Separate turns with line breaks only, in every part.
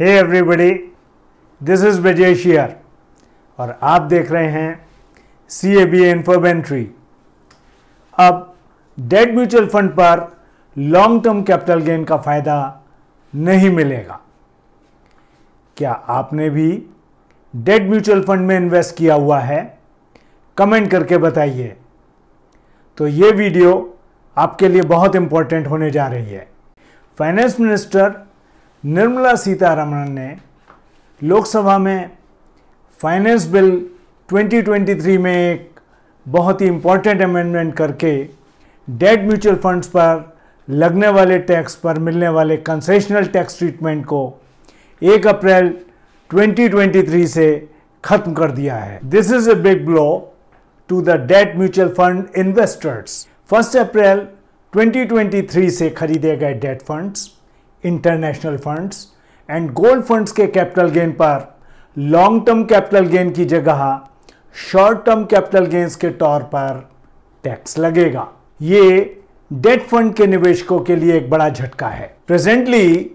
Hey everybody this is Brajesh और आप देख रहे हैं सी ए बी इन्फोबेंट्री अब डेट म्यूचुअल फंड पर लॉन्ग टर्म कैपिटल गेन का फ़ायदा नहीं मिलेगा क्या आपने भी डेट म्यूचुअल फंड में इन्वेस्ट किया हुआ है कमेंट करके बताइए तो ये वीडियो आपके लिए बहुत इंपॉर्टेंट होने जा रही है फाइनेंस मिनिस्टर निर्मला सीतारमण ने लोकसभा में फाइनेंस बिल 2023 में एक बहुत ही इम्पोर्टेंट अमेंडमेंट करके डेट म्यूचुअल फंड्स पर लगने वाले टैक्स पर मिलने वाले कंसेशनल टैक्स ट्रीटमेंट को 1 अप्रैल 2023 से खत्म कर दिया है this is a big blow to the debt mutual fund investors first April 2023 से खरीदे गए debt funds international funds and gold funds के कैपिटल गेन पर लॉन्ग टर्म कैपिटल गेन की जगह शॉर्ट टर्म कैपिटल गेन्स के तौर पर टैक्स लगेगा ये डेट फंड के निवेशकों के लिए एक बड़ा झटका है presently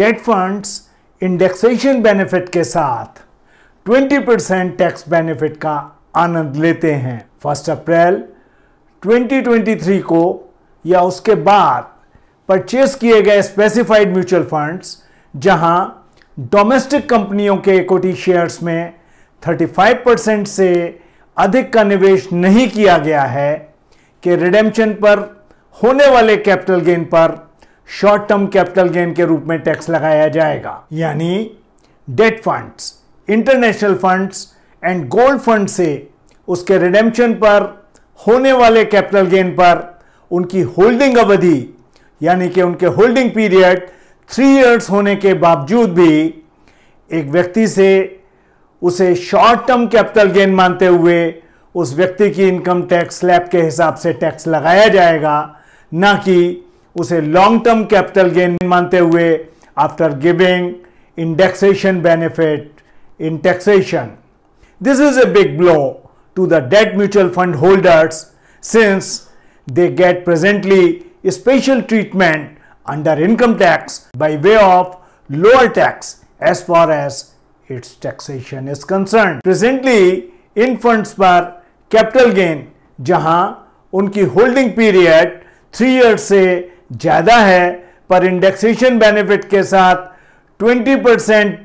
debt funds indexation benefit के साथ 20% टैक्स बेनिफिट का आनंद लेते हैं फर्स्ट अप्रैल 2023 को या उसके बाद परचेस किए गए स्पेसिफाइड म्यूचुअल फंड्स जहां डोमेस्टिक कंपनियों के इक्विटी शेयर्स में 35 परसेंट से अधिक का निवेश नहीं किया गया है कि रिडेम्पशन पर होने वाले कैपिटल गेन पर शॉर्ट टर्म कैपिटल गेन के रूप में टैक्स लगाया जाएगा यानी debt funds international funds and gold fund से उसके रिडेम्पशन पर होने वाले कैपिटल गेन पर उनकी होल्डिंग अवधि यानी कि उनके होल्डिंग पीरियड थ्री इयर्स होने के बावजूद भी एक व्यक्ति से उसे शॉर्ट टर्म कैपिटल गेन मानते हुए उस व्यक्ति की इनकम टैक्स स्लैब के हिसाब से टैक्स लगाया जाएगा ना कि उसे लॉन्ग टर्म कैपिटल गेन मानते हुए after giving indexation benefit in taxation this is a big blow to the debt mutual fund holders since they get presently special treatment under income tax by way of lower tax as far as its taxation is concerned. Presently, इन funds पर capital gain जहां उनकी holding period three years से ज़्यादा है पर indexation benefit के साथ 20 परसेंट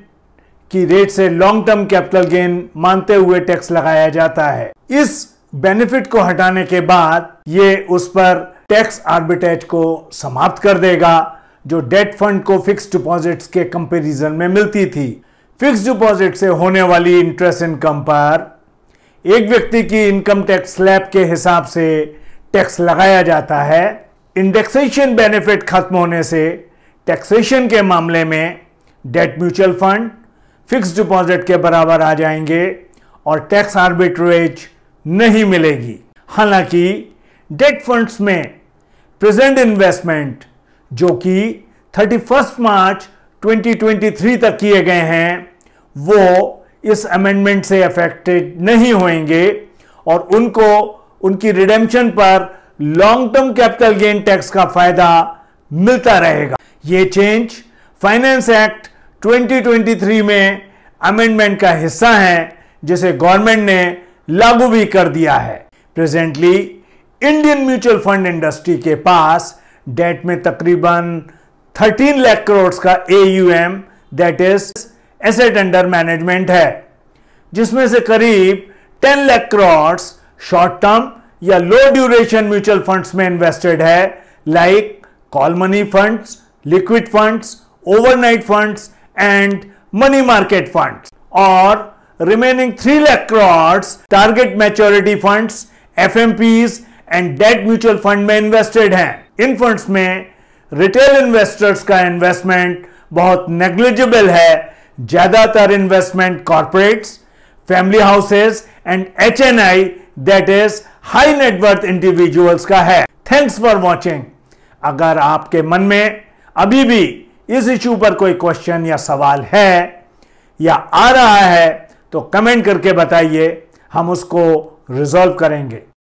की रेट से लॉन्ग टर्म कैपिटल गेन मानते हुए टैक्स लगाया जाता है इस बेनिफिट को हटाने के बाद ये उस पर टैक्स आर्बिटेज को समाप्त कर देगा जो डेट फंड को फिक्स डिपॉजिट्स के कंपैरिजन में मिलती थी फिक्स डिपॉजिट से होने वाली इंटरेस्ट इनकम पर एक व्यक्ति की इनकम टैक्स स्लैब के हिसाब से टैक्स लगाया जाता है इंडेक्सेशन बेनिफिट खत्म होने से टैक्सेशन के मामले में debt mutual fund fix deposit के बराबर आ जाएंगे और टैक्स आर्बिट्रेज नहीं मिलेगी हालांकि डेट फंड्स में प्रेजेंट इन्वेस्टमेंट जो कि 31 मार्च 2023 तक किए गए हैं वो इस अमेंडमेंट से अफेक्टेड नहीं होंगे और उनको उनकी रिडेम्पशन पर long term capital gain tax का फायदा मिलता रहेगा ये चेंज फाइनेंस एक्ट 2023 में अमेंडमेंट का हिस्सा है जिसे गवर्नमेंट ने लागू भी कर दिया है presently Indian mutual fund industry के पास डेट में तकरीबन 13 लाख करोड़ का AUM that is asset under management है जिसमें से करीब 10 लाख करोड़ शॉर्ट टर्म या लो ड्यूरेशन म्यूचुअल फंड्स में इन्वेस्टेड है like call money funds liquid funds overnight funds and money market funds और remaining three lakh crore target maturity funds F M Ps and debt mutual fund में invested हैं इन funds में retail investors का investment बहुत negligible है ज्यादातर investment corporates family houses and H N I that is high net worth individuals का है थैंक्स फॉर वॉचिंग अगर आपके मन में अभी भी इस इश्यू पर कोई क्वेश्चन या सवाल है या आ रहा है तो कमेंट करके बताइए हम उसको रिजॉल्व करेंगे